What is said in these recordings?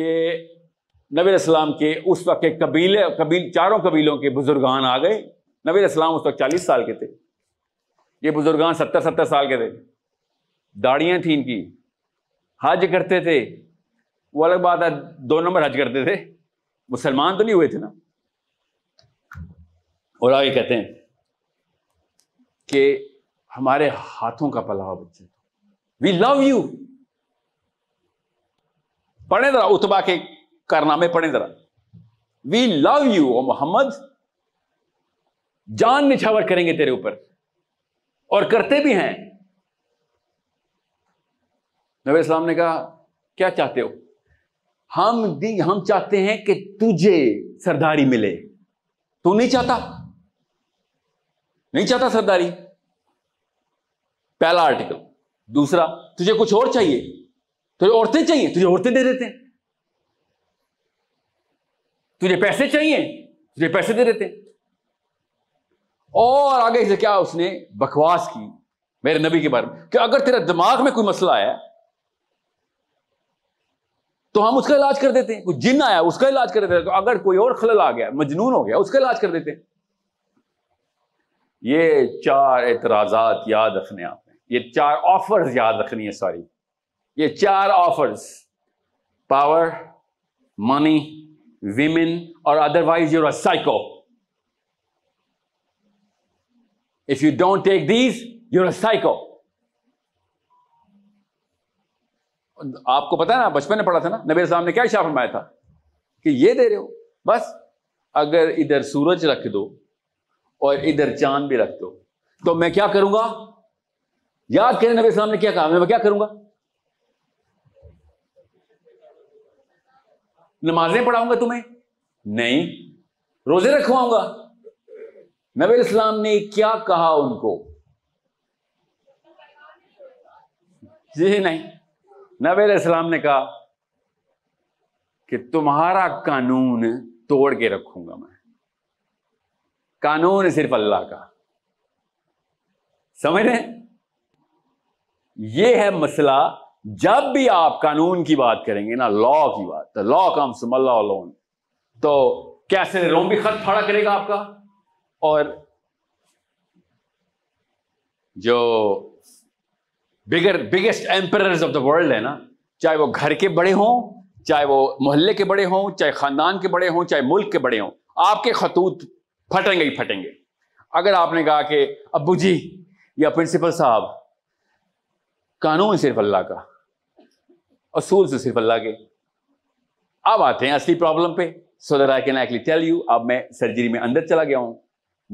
कि नबी इस्लाम के उस वक्त के कबीले कबील चारों कबीलों के बुजुर्गान आ गए नबी इस्लाम उस वक्त चालीस साल के थे ये बुजुर्गान सत्तर सत्तर साल के थे दाढ़ियाँ थी इनकी हज करते थे वो अलग बात है दो नंबर हज करते थे मुसलमान तो नहीं हुए थे ना और आगे कहते हैं कि हमारे हाथों का पलाव बच्चे वी लव यू पढ़े जरा उतबा के कारनामे पढ़े जरा we love you oh Mohammad जान निछावर करेंगे तेरे ऊपर और करते भी हैं नबी इस्लाम ने कहा क्या चाहते हो हम दी हम चाहते हैं कि तुझे सरदारी मिले तू नहीं चाहता नहीं चाहता सरदारी पहला आर्टिकल दूसरा तुझे कुछ और चाहिए तुझे औरतें चाहिए तुझे औरतें दे देते हैं तुझे पैसे चाहिए तुझे पैसे दे देते हैं और आगे से क्या उसने बकवास की मेरे नबी के बारे में कि अगर तेरा दिमाग में कोई मसला आया तो हम उसका इलाज कर देते हैं कोई जिन आया उसका इलाज कर देते हैं तो अगर कोई और खलल आ गया मजनून हो गया उसका इलाज कर देते हैं ये चार एतराजात याद रखने आपने ये चार ऑफर्स याद रखनी है सारी ये चार ऑफर्स पावर मनी विमेन और otherwise your psycho if you don't take these your psycho आपको पता है ना बचपन में पढ़ा था ना नबीर साहब ने क्या इशारा फरमाया था कि ये दे रहे हो बस अगर इधर सूरज रख दो और इधर चांद भी रख दो तो मैं क्या करूंगा याद करें नबी साहब ने क्या कहा मैं क्या करूंगा नमाजें पढ़ाऊंगा तुम्हें नहीं रोजे रखवाऊंगा नबी इस्लाम ने क्या कहा उनको जी नहीं नबी इस्लाम ने कहा कि तुम्हारा कानून तोड़ के रखूंगा मैं कानून सिर्फ अल्लाह का समझ रहे ये है मसला जब भी आप कानून की बात करेंगे ना लॉ की बात तो लॉ कम्स लोन तो कैसे रोम भी खत खड़ा करेगा आपका और जो bigger biggest empire of the world है ना चाहे वो घर के बड़े हों चाहे वो मोहल्ले के बड़े हों चाहे खानदान के बड़े हों चाहे मुल्क के बड़े हों आपके खतूत फटेंगे ही फटेंगे अगर आपने कहा कि अबू जी या प्रिंसिपल साहब कानून सिर्फ अल्लाह का असूल से सिर्फ अल्लाह के अब आते हैं असली प्रॉब्लम पे so that I can actually tell you अब मैं सर्जरी में अंदर चला गया हूं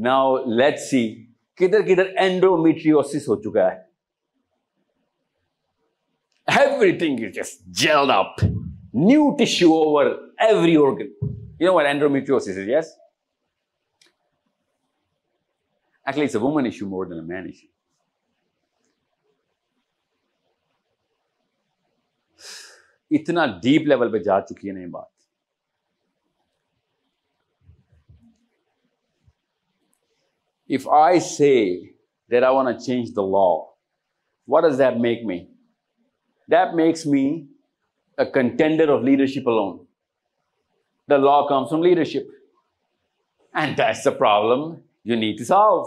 नाउ लेट्स सी किधर किधर एंडोमेट्रियोसिस हो चुका है everything is just gelled up new tissue over every organ you know what endometriosis is yes actually it's a woman issue more than a man issue इतना डीप लेवल पे जा चुकी है ना ये बात if I say that I want to change the law, what does that make me? That makes me a contender of leadership alone. The law comes from leadership. And that's the problem you need to solve.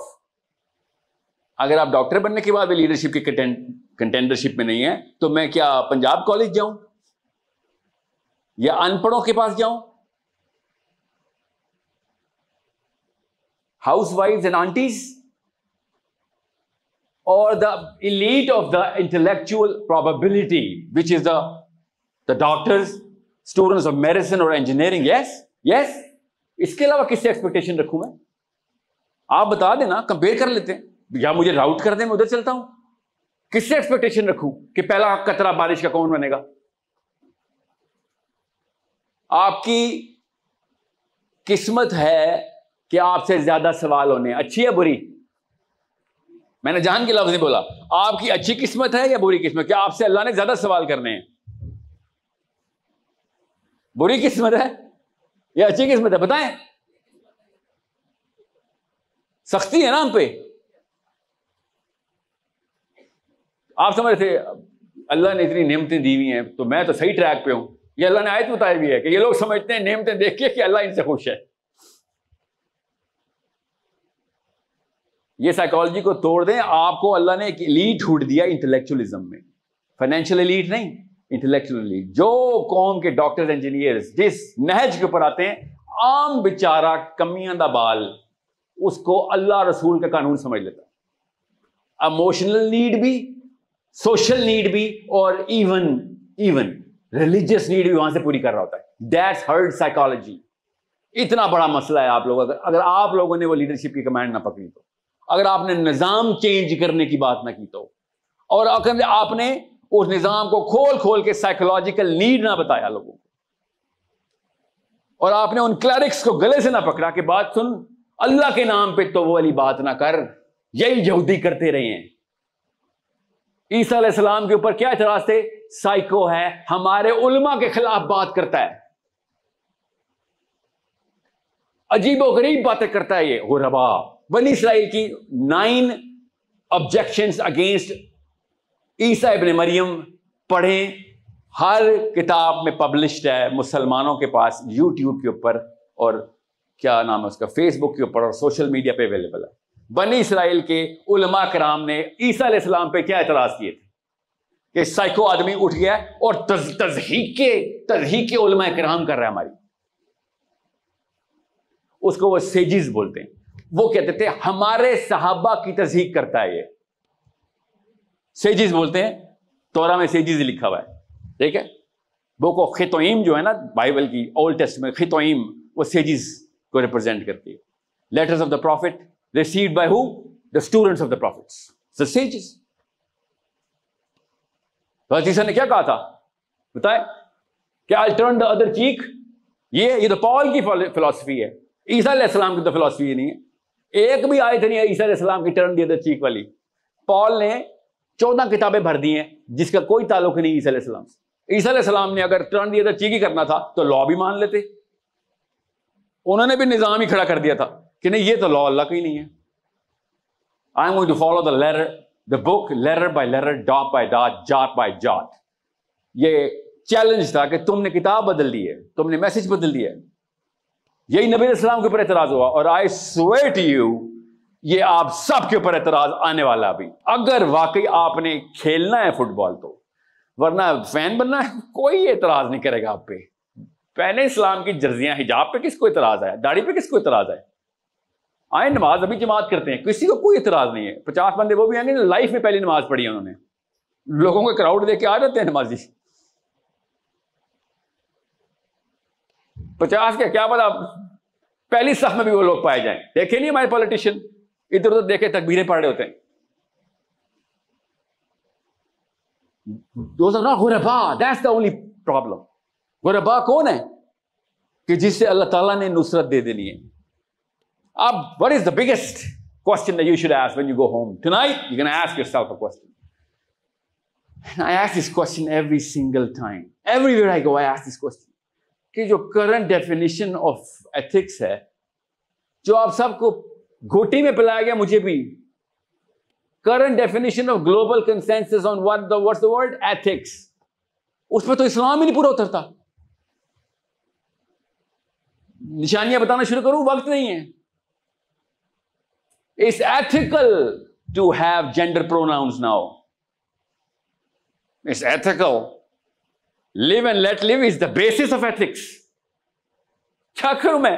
अगर आप doctor बनने के बाद भी leadership के contendership में नहीं है तो मैं क्या पंजाब कॉलेज जाऊं या अनपढ़ों के पास जाऊं हाउस वाइफ एंड आंटीज और the elite of the intellectual probability which is the doctors students of medicine और इंजीनियरिंग यस यस इसके अलावा किससे एक्सपेक्टेशन रखू मैं आप बता देना कंपेयर कर लेते हैं या मुझे राउट कर दे मैं उधर चलता हूं किससे एक्सपेक्टेशन रखू कि पहला कतरा बारिश का कौन बनेगा आपकी किस्मत है कि आपसे ज्यादा सवाल होने अच्छी या बुरी मैंने जान के लफ्ज नहीं बोला आपकी अच्छी किस्मत है या बुरी किस्मत क्या आपसे अल्लाह ने ज्यादा सवाल करने हैं बुरी किस्मत है या अच्छी किस्मत है बताएं सख्ती है ना हम पे आप समझ रहे थे अल्लाह ने इतनी नियमतें दी हुई हैं तो मैं तो सही ट्रैक पे हूं ये अल्लाह ने आयत बताई भी है कि ये लोग समझते हैं नियमतें देखिए कि अल्लाह इनसे खुश है ये साइकोलॉजी को तोड़ दें आपको अल्लाह ने एक लीड छूट दिया इंटेलेक्चुअलिज्म में फाइनेंशियल लीड नहीं इंटेलेक्चुअल लीड जो कौम के डॉक्टर इंजीनियर्स जिस नहज के ऊपर आते हैं आम बेचारा का बाल उसको अल्लाह रसूल का कानून समझ लेता इमोशनल नीड भी सोशल नीड भी और इवन इवन रिलीजियस नीड भी वहां से पूरी कर रहा होता है दैट्स हर्ड साइकोलॉजी इतना बड़ा मसला है आप लोगों का अगर आप लोगों ने वो लीडरशिप की कमांड ना पकड़ी तो अगर आपने निज़ाम चेंज करने की बात ना की तो और अगर आपने उस निज़ाम को खोल खोल के साइकोलॉजिकल नीड ना बताया लोगों को और आपने उन क्लरिक्स को गले से ना पकड़ा कि बात सुन अल्लाह के नाम पे तो वो वाली बात ना कर यही यहूदी करते रहे हैं ईसा सलाम के ऊपर क्या इतराज थे साइको है हमारे उलमा के खिलाफ बात करता है अजीबो गरीब बातें करता है ये हो रबा बनी इसराइल की नाइन ऑब्जेक्शन अगेंस्ट ईसा इबन मरियम पढ़ें हर किताब में पब्लिश्ड है मुसलमानों के पास यूट्यूब के ऊपर और क्या नाम है उसका फेसबुक के ऊपर और सोशल मीडिया पे अवेलेबल है बनी इसराइल के उलमा कराम ने ईसा इस्लाम पे क्या एतराज किए थे कि साइको आदमी उठ गया और तजहीके तजहीके उलमा कराम कर रहा है हमारी उसको वो सेजिस बोलते हैं वो कहते थे हमारे सहाबा की तजहीक करता है ये सेजिस बोलते हैं तोरा में सेजिस लिखा हुआ है ठीक है वो को खितोइम जो है ना बाइबल की ओल्ड टेस्ट में खितोईम वो सेजिस को रिप्रेजेंट करती है letters of the prophet received by whom? The students of the prophets, the sages. तो जीसस ने क्या कहा था बताए क्या I turn the other cheek ये ये तो पॉल की फिलोसफी है ईसा की तो फिलॉसफी नहीं है एक भी आयत नहीं है ईसा की टर्न दी अदर चीक वाली पॉल ने चौदह किताबें भर दी हैं जिसका कोई ताल्लुक नहीं ईसा से ईसा ने अगर टर्न दी अदर चीक ही करना था तो लॉ भी मान लेते उन्होंने भी निज़ाम ही खड़ा कर दिया था कि नहीं ये तो लॉ अल्लाह का ही नहीं है I am going to follow the letter the book letter by letter dot by dot jot by jot ये चैलेंज था कि तुमने किताब बदल दी है तुमने मैसेज बदल दिया है यही नबी इस्लाम के ऊपर एतराज हुआ और आई स्वेट यू ये आप सबके ऊपर एतराज आने वाला अभी अगर वाकई आपने खेलना है फुटबॉल तो वरना फैन बनना है कोई एतराज नहीं करेगा आप पे पहले इस्लाम की जर्जियां हिजाब पे किसको इतराज आया दाढ़ी पे किसको इतराज़ आया आए नमाज अभी जमात करते हैं किसी को कोई इतराज़ नहीं है पचास बंदे वो भी आएंगे लाइफ में पहली नमाज पढ़ी है उन्होंने लोगों को क्राउड देख के आ जाते हैं नमाजी पचास के क्या पता पहली सफ में भी वो लोग पाए जाएं देखे नहीं हमारे पॉलिटिशियन इधर उधर देखे तकबीरें पढ़ रहे होते हैं ना गुरबा दैट्स द ओनली प्रॉब्लम गुरबा कौन है कि जिससे अल्लाह ताला ने नुसरत दे देनी है Uh, what is the biggest question that you should ask when you go home? Tonight, you're going to ask yourself a question. And I ask this question every single time. Everywhere I go, I ask this question. कि जो current definition of ethics है जो आप सबको घोटी में पिलाया गया मुझे भी current definition of global consensus on what the what's the world ethics उसमें तो इस्लाम ही नहीं पूरा उतरता निशानियां बताना शुरू करूं वक्त नहीं है It's ethical to have gender pronouns now. It's ethical. Live and let live is the basis of ethics. क्या करूं मैं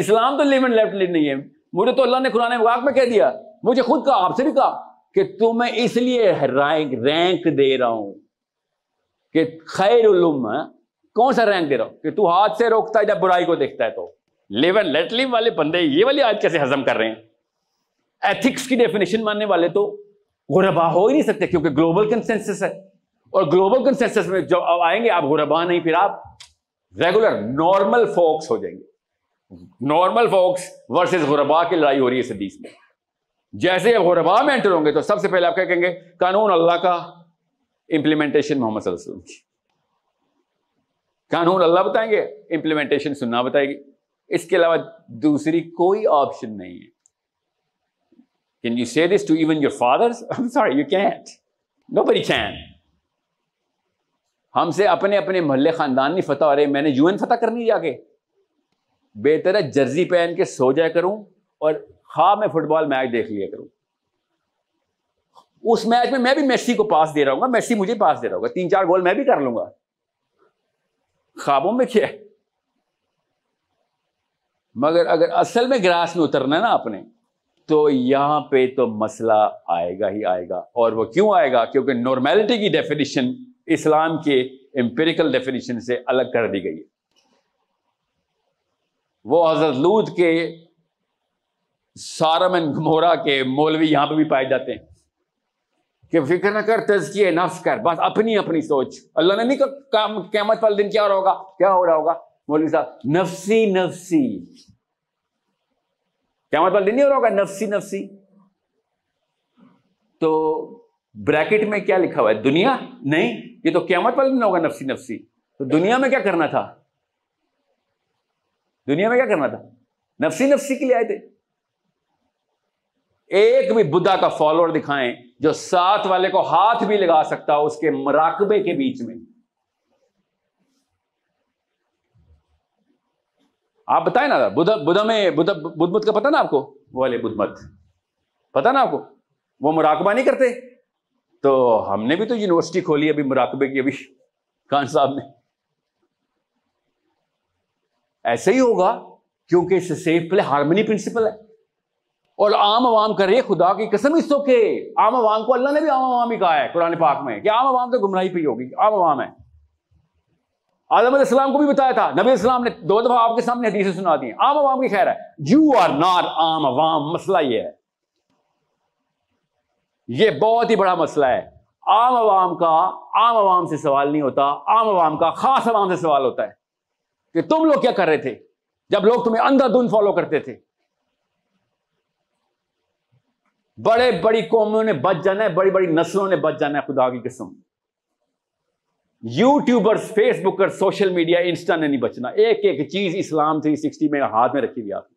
इस्लाम तो लिव एंड लेट लिव नहीं है मुझे तो अल्लाह ने कुरान वाक में कह दिया मुझे खुद कहा आपसे भी कहा कि तुम्हें इसलिए रैंक रैंक दे रहा हूं कि खैर उलुम कौन सा रैंक दे रहा हूं कि तू हाथ से रोकता है जब बुराई को देखता है तो लिव एंड लेट लिव वाले बंदे ये वाली आज कैसे हजम कर रहे हैं एथिक्स की डेफिनेशन मानने वाले तो गुरबा हो ही नहीं सकते क्योंकि ग्लोबल कंसेंसस है और ग्लोबल कंसेंसस में जब आएंगे आप गुरबा नहीं फिर आप रेगुलर नॉर्मल फोक्स हो जाएंगे नॉर्मल फोक्स वर्सेस गुरबा की लड़ाई हो रही है सदीस में जैसे आप गुरबा में एंटर होंगे तो सबसे पहले आप क्या कहेंगे कानून अल्लाह का इंप्लीमेंटेशन मोहम्मद की कानून अल्लाह बताएंगे इंप्लीमेंटेशन सुनना बताएगी इसके अलावा दूसरी कोई ऑप्शन नहीं है Can you say this to even your fathers? I'm sorry, you can't. Nobody can. हमसे अपने अपने महल्ले ख़ानदान नहीं फतह हो रहे मैंने यूएन फतह करनी जाके बेहतर है जर्जी पहन के सो जाया करूं और खा मैं फुटबॉल मैच देख लिया करूं उस मैच में मैं भी मेस्सी को पास दे रहा हूँ मेसी मुझे पास दे रहा होगा तीन चार गोल मैं भी कर लूंगा खाबों में क्या मगर अगर असल में ग्रास में उतरना है ना आपने तो यहां पे तो मसला आएगा ही आएगा और वो क्यों आएगा क्योंकि नॉर्मेलिटी की डेफिनेशन इस्लाम के एम्पेरिकल डेफिनेशन से अलग कर दी गई है वो हजरत लूद के सारम एंड घमोरा के मौलवी यहां पे भी पाए जाते हैं कि फिक्र न कर तजिए नफ कर बस अपनी अपनी सोच अल्लाह ने नहीं कहा क्या वाले दिन क्या हो रहा होगा क्या हो रहा होगा मौलवी साहब नफसी नफसी क्या मतलब लिनियर होगा नफसी नफसी तो ब्रैकेट में क्या लिखा हुआ है दुनिया नहीं ये तो क्या मतलब लिनियर होगा नफसी नफसी तो दुनिया में क्या करना था दुनिया में क्या करना था नफसी नफसी के लिए आए थे एक भी बुद्धा का फॉलोअर दिखाएं जो साथ वाले को हाथ भी लगा सकता हो उसके मराकबे के बीच में आप बताए ना बुद्ध बुद्ध में बुद्ध बुद्ध मत का पता ना आपको वो वाले बुद्ध मत पता ना आपको वो मुराकबा नहीं करते तो हमने भी तो यूनिवर्सिटी खोली अभी मुराकबे की अभी खान साहब ने ऐसे ही होगा क्योंकि इससे सेफ प्ले हारमोनी प्रिंसिपल है और आम आवाम करे खुदा की कसम इस तो के आम आवाम को अल्लाह ने भी आम आवाम ही कहा है कुरान पाक में कि आम आवाम तो गुमराही पे होगी आम आवाम है आदम इस्लाम को भी बताया था नबी इस्लाम ने दो दफा आपके सामने हदीसें सुना दी आम आवाम की खैर है यू आर नॉट आम आवाम मसला ये है ये बहुत ही बड़ा मसला है आम आवाम का आम आवाम से सवाल नहीं होता आम आवाम का खास आवाम से सवाल होता है कि तुम लोग क्या कर रहे थे जब लोग तुम्हें अंधाधुन फॉलो करते थे बड़े बड़ी कौमों ने बच जाना है बड़ी बड़ी नस्लों ने बच जाना है खुदा की किस्म YouTubers Facebooker social media Insta ने नहीं बचना एक एक चीज इस्लाम थ्री सिक्सटी में हाथ में रखी हुई आपने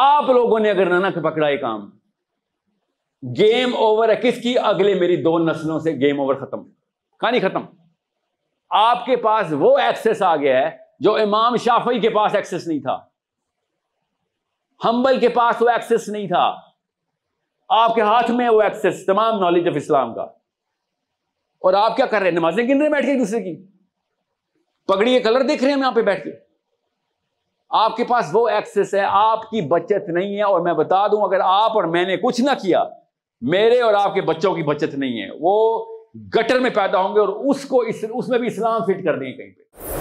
आप लोगों ने अगर ननक पकड़ा है काम गेम ओवर है किसकी अगले मेरी दो नस्लों से गेम ओवर खत्म कहानी खत्म आपके पास वो एक्सेस आ गया है जो इमाम शाफी के पास एक्सेस नहीं था हम्बल के पास वो एक्सेस नहीं था आपके हाथ में वो एक्सेस तमाम नॉलेज ऑफ इस्लाम का और आप क्या कर रहे हैं नमाजें गिन रहे बैठ के एक दूसरे की पगड़ी के कलर देख रहे हैं हम यहां पे बैठ के आपके पास वो एक्सेस है आपकी बचत नहीं है और मैं बता दूं अगर आप और मैंने कुछ ना किया मेरे और आपके बच्चों की बचत नहीं है वो गटर में पैदा होंगे और उसको इस, उसमें भी इस्लाम फिट कर देंगे कहीं पर